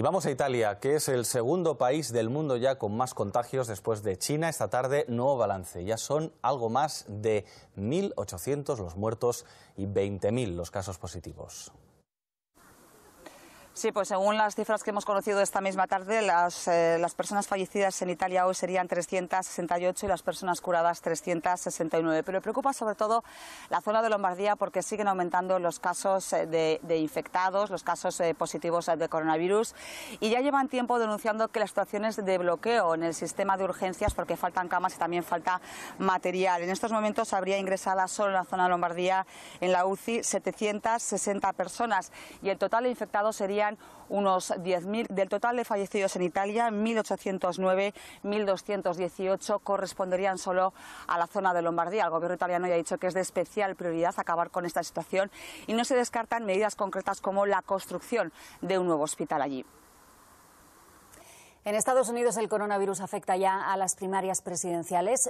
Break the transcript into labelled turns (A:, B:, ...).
A: Y vamos a Italia, que es el segundo país del mundo ya con más contagios después de China. Esta tarde, nuevo balance. Ya son algo más de 1.800 los muertos y 20.000 los casos positivos.
B: Sí, pues según las cifras que hemos conocido esta misma tarde, las, eh, las, personas fallecidas en Italia hoy serían 368 y las personas curadas 369. Pero preocupa sobre todo la zona de Lombardía porque siguen aumentando los casos eh, de, infectados, los casos eh, positivos de coronavirus. Y ya llevan tiempo denunciando que la situación es de bloqueo en el sistema de urgencias porque faltan camas y también falta material. En estos momentos habría ingresada solo en la zona de Lombardía, en la UCI, 760 personas y el total sería unos 10.000. Del total de fallecidos en Italia, 1.809, 1.218 corresponderían solo a la zona de Lombardía. El gobierno italiano ya ha dicho que es de especial prioridad acabar con esta situación y no se descartan medidas concretas como la construcción de un nuevo hospital allí.
C: En Estados Unidos el coronavirus afecta ya a las primarias presidenciales.